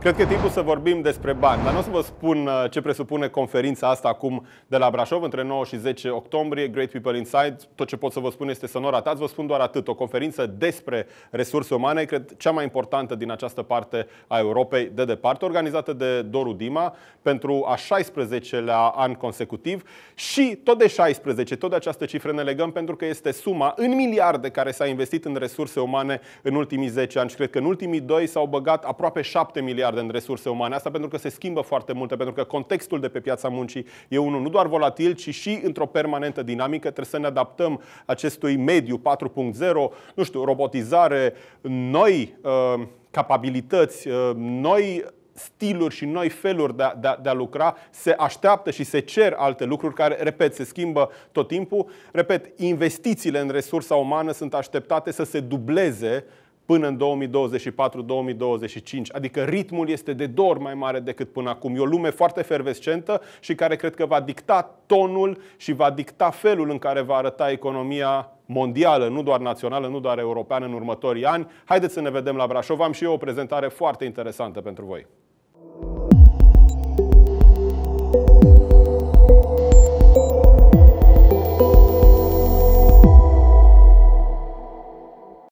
Cred că e timpul să vorbim despre bani, dar nu o să vă spun uh, ce presupune conferința asta acum de la Brașov, între 9 și 10 octombrie, Great People Inside. Tot ce pot să vă spun este să nu ratați, vă spun doar atât. O conferință despre resurse umane, cred cea mai importantă din această parte a Europei de departe, organizată de Doru Dima pentru a 16-lea an consecutiv și tot de 16, tot de această cifră ne legăm pentru că este suma în miliarde care s-a investit în resurse umane în ultimii 10 ani și cred că în ultimii 2 s-au băgat aproape 7 miliarde miliarde în resurse umane. Asta pentru că se schimbă foarte multe, pentru că contextul de pe piața muncii e unul nu doar volatil, ci și într-o permanentă dinamică. Trebuie să ne adaptăm acestui mediu 4.0, nu știu, robotizare, noi uh, capabilități, uh, noi stiluri și noi feluri de a, de, a, de a lucra, se așteaptă și se cer alte lucruri care, repet, se schimbă tot timpul. Repet, investițiile în resursa umană sunt așteptate să se dubleze până în 2024-2025. Adică ritmul este de două ori mai mare decât până acum. E o lume foarte fervescentă și care cred că va dicta tonul și va dicta felul în care va arăta economia mondială, nu doar națională, nu doar europeană în următorii ani. Haideți să ne vedem la Brașov. Am și eu o prezentare foarte interesantă pentru voi.